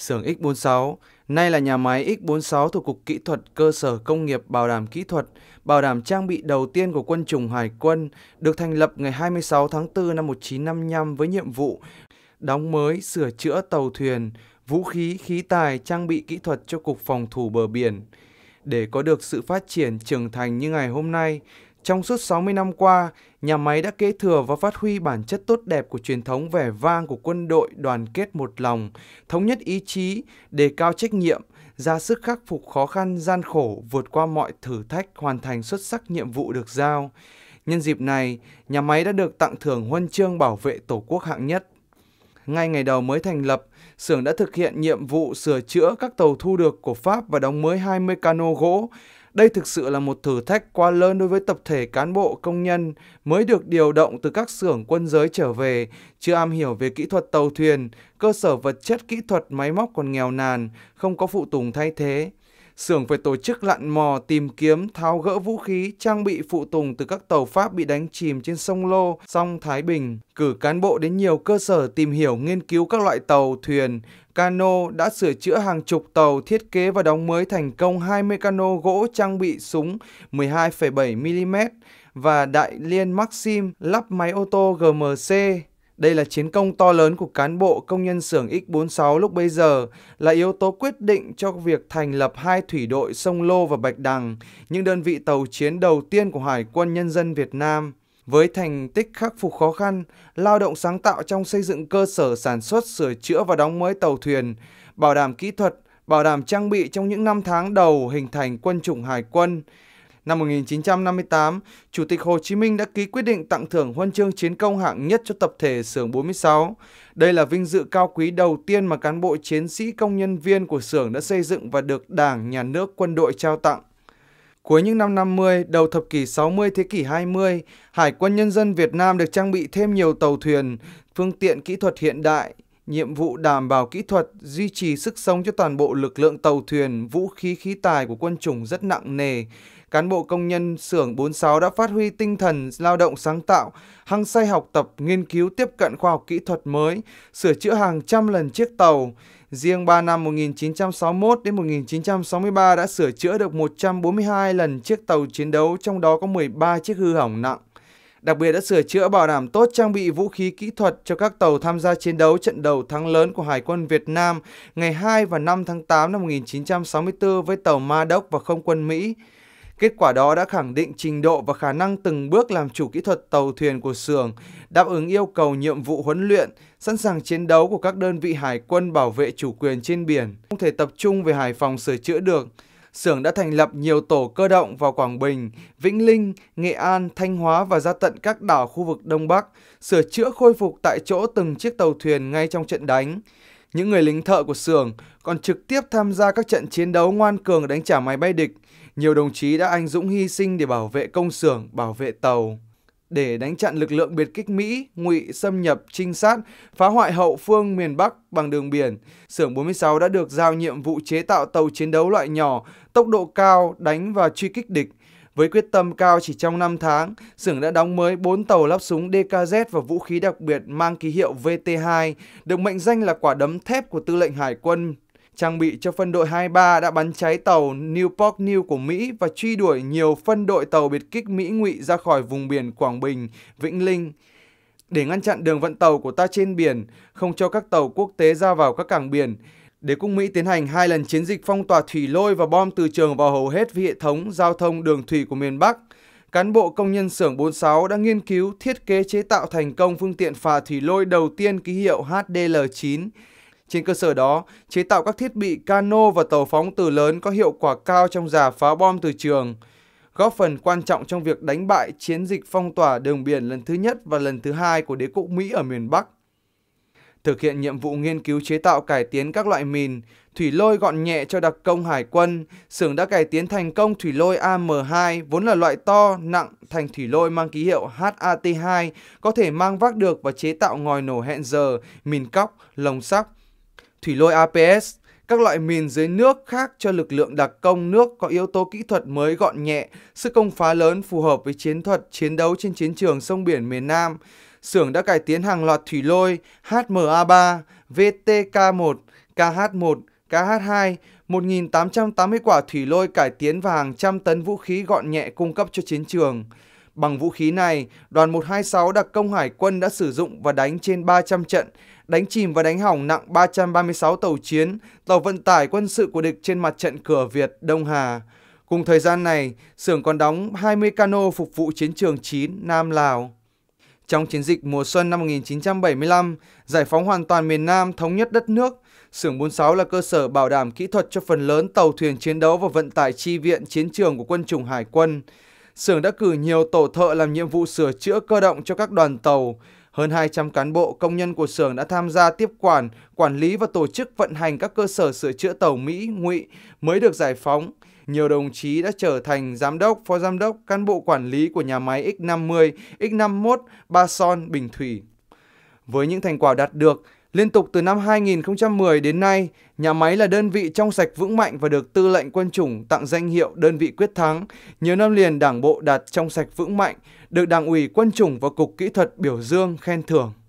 Xưởng X46, nay là nhà máy X46 thuộc Cục Kỹ thuật Cơ sở Công nghiệp Bảo đảm Kỹ thuật, Bảo đảm Trang bị đầu tiên của quân chủng Hải quân, được thành lập ngày 26 tháng 4 năm 1955 với nhiệm vụ đóng mới, sửa chữa tàu thuyền, vũ khí, khí tài, trang bị kỹ thuật cho Cục Phòng thủ Bờ Biển. Để có được sự phát triển trưởng thành như ngày hôm nay, trong suốt 60 năm qua, nhà máy đã kế thừa và phát huy bản chất tốt đẹp của truyền thống vẻ vang của quân đội đoàn kết một lòng, thống nhất ý chí, đề cao trách nhiệm, ra sức khắc phục khó khăn gian khổ, vượt qua mọi thử thách, hoàn thành xuất sắc nhiệm vụ được giao. Nhân dịp này, nhà máy đã được tặng thưởng huân chương bảo vệ Tổ quốc hạng nhất. Ngay ngày đầu mới thành lập, xưởng đã thực hiện nhiệm vụ sửa chữa các tàu thu được của Pháp và đóng mới 20 cano gỗ, đây thực sự là một thử thách quá lớn đối với tập thể cán bộ công nhân mới được điều động từ các xưởng quân giới trở về, chưa am hiểu về kỹ thuật tàu thuyền, cơ sở vật chất kỹ thuật máy móc còn nghèo nàn, không có phụ tùng thay thế. Xưởng phải tổ chức lặn mò, tìm kiếm, tháo gỡ vũ khí, trang bị phụ tùng từ các tàu Pháp bị đánh chìm trên sông Lô, sông Thái Bình, cử cán bộ đến nhiều cơ sở tìm hiểu, nghiên cứu các loại tàu, thuyền, Cano đã sửa chữa hàng chục tàu, thiết kế và đóng mới thành công 20 cano gỗ trang bị súng 12,7mm và đại liên Maxim lắp máy ô tô GMC. Đây là chiến công to lớn của cán bộ công nhân xưởng X46 lúc bây giờ, là yếu tố quyết định cho việc thành lập hai thủy đội Sông Lô và Bạch Đằng, những đơn vị tàu chiến đầu tiên của Hải quân Nhân dân Việt Nam. Với thành tích khắc phục khó khăn, lao động sáng tạo trong xây dựng cơ sở sản xuất, sửa chữa và đóng mới tàu thuyền, bảo đảm kỹ thuật, bảo đảm trang bị trong những năm tháng đầu hình thành quân chủng hải quân. Năm 1958, Chủ tịch Hồ Chí Minh đã ký quyết định tặng thưởng huân chương chiến công hạng nhất cho tập thể xưởng 46. Đây là vinh dự cao quý đầu tiên mà cán bộ chiến sĩ công nhân viên của xưởng đã xây dựng và được Đảng, Nhà nước, quân đội trao tặng. Cuối những năm 50, đầu thập kỷ 60 thế kỷ 20, Hải quân nhân dân Việt Nam được trang bị thêm nhiều tàu thuyền, phương tiện kỹ thuật hiện đại, nhiệm vụ đảm bảo kỹ thuật, duy trì sức sống cho toàn bộ lực lượng tàu thuyền, vũ khí khí tài của quân chủng rất nặng nề. Cán bộ công nhân xưởng 46 đã phát huy tinh thần lao động sáng tạo, hăng say học tập, nghiên cứu tiếp cận khoa học kỹ thuật mới, sửa chữa hàng trăm lần chiếc tàu, Riêng 3 năm 1961 đến 1963 đã sửa chữa được 142 lần chiếc tàu chiến đấu, trong đó có 13 chiếc hư hỏng nặng. Đặc biệt đã sửa chữa bảo đảm tốt trang bị vũ khí kỹ thuật cho các tàu tham gia chiến đấu trận đầu thắng lớn của Hải quân Việt Nam ngày 2 và 5 tháng 8 năm 1964 với tàu Ma Đốc và Không quân Mỹ. Kết quả đó đã khẳng định trình độ và khả năng từng bước làm chủ kỹ thuật tàu thuyền của xưởng, đáp ứng yêu cầu nhiệm vụ huấn luyện, sẵn sàng chiến đấu của các đơn vị hải quân bảo vệ chủ quyền trên biển. Không thể tập trung về Hải Phòng sửa chữa được. Xưởng đã thành lập nhiều tổ cơ động vào Quảng Bình, Vĩnh Linh, Nghệ An, Thanh Hóa và ra tận các đảo khu vực Đông Bắc, sửa chữa khôi phục tại chỗ từng chiếc tàu thuyền ngay trong trận đánh những người lính thợ của xưởng còn trực tiếp tham gia các trận chiến đấu ngoan cường đánh trả máy bay địch, nhiều đồng chí đã anh dũng hy sinh để bảo vệ công xưởng, bảo vệ tàu, để đánh chặn lực lượng biệt kích Mỹ, ngụy xâm nhập, trinh sát, phá hoại hậu phương miền Bắc bằng đường biển. Xưởng 46 đã được giao nhiệm vụ chế tạo tàu chiến đấu loại nhỏ, tốc độ cao, đánh và truy kích địch. Với quyết tâm cao chỉ trong 5 tháng, xưởng đã đóng mới 4 tàu lắp súng DKZ và vũ khí đặc biệt mang ký hiệu VT2, được mệnh danh là quả đấm thép của tư lệnh hải quân trang bị cho phân đội 23 đã bắn cháy tàu Newport New của Mỹ và truy đuổi nhiều phân đội tàu biệt kích Mỹ ngụy ra khỏi vùng biển Quảng Bình, Vĩnh Linh. Để ngăn chặn đường vận tàu của ta trên biển, không cho các tàu quốc tế ra vào các cảng biển, Đế quốc Mỹ tiến hành hai lần chiến dịch phong tỏa thủy lôi và bom từ trường vào hầu hết hệ thống giao thông đường thủy của miền Bắc. Cán bộ công nhân xưởng 46 đã nghiên cứu thiết kế chế tạo thành công phương tiện phà thủy lôi đầu tiên ký hiệu HDL-9 trên cơ sở đó, chế tạo các thiết bị cano và tàu phóng từ lớn có hiệu quả cao trong giả phá bom từ trường, góp phần quan trọng trong việc đánh bại chiến dịch phong tỏa đường biển lần thứ nhất và lần thứ hai của đế quốc Mỹ ở miền Bắc. Thực hiện nhiệm vụ nghiên cứu chế tạo cải tiến các loại mìn, thủy lôi gọn nhẹ cho đặc công hải quân, xưởng đã cải tiến thành công thủy lôi AM2 vốn là loại to, nặng thành thủy lôi mang ký hiệu HAT2 có thể mang vác được và chế tạo ngòi nổ hẹn giờ, mìn cóc, lồng sắt thủy lôi APS, các loại mìn dưới nước khác cho lực lượng đặc công nước có yếu tố kỹ thuật mới gọn nhẹ, sức công phá lớn phù hợp với chiến thuật chiến đấu trên chiến trường sông biển miền Nam. Xưởng đã cải tiến hàng loạt thủy lôi HMA3, VTK1, KH1, KH2, 1.880 quả thủy lôi cải tiến và hàng trăm tấn vũ khí gọn nhẹ cung cấp cho chiến trường. Bằng vũ khí này, đoàn 126 đặc công hải quân đã sử dụng và đánh trên 300 trận, đánh chìm và đánh hỏng nặng 336 tàu chiến, tàu vận tải quân sự của địch trên mặt trận cửa Việt Đông Hà. Cùng thời gian này, xưởng còn đóng 20 cano phục vụ chiến trường 9 Nam Lào. Trong chiến dịch mùa xuân năm 1975, giải phóng hoàn toàn miền Nam thống nhất đất nước, xưởng 46 là cơ sở bảo đảm kỹ thuật cho phần lớn tàu thuyền chiến đấu và vận tải chi viện chiến trường của quân chủng hải quân. Xưởng đã cử nhiều tổ thợ làm nhiệm vụ sửa chữa cơ động cho các đoàn tàu, hơn 200 cán bộ, công nhân của xưởng đã tham gia tiếp quản, quản lý và tổ chức vận hành các cơ sở sửa chữa tàu Mỹ, Ngụy mới được giải phóng. Nhiều đồng chí đã trở thành giám đốc, phó giám đốc, cán bộ quản lý của nhà máy X50, X51, Ba Son, Bình Thủy. Với những thành quả đạt được, Liên tục từ năm 2010 đến nay, nhà máy là đơn vị trong sạch vững mạnh và được tư lệnh quân chủng tặng danh hiệu đơn vị quyết thắng. Nhiều năm liền đảng bộ đạt trong sạch vững mạnh, được đảng ủy quân chủng và cục kỹ thuật biểu dương khen thưởng.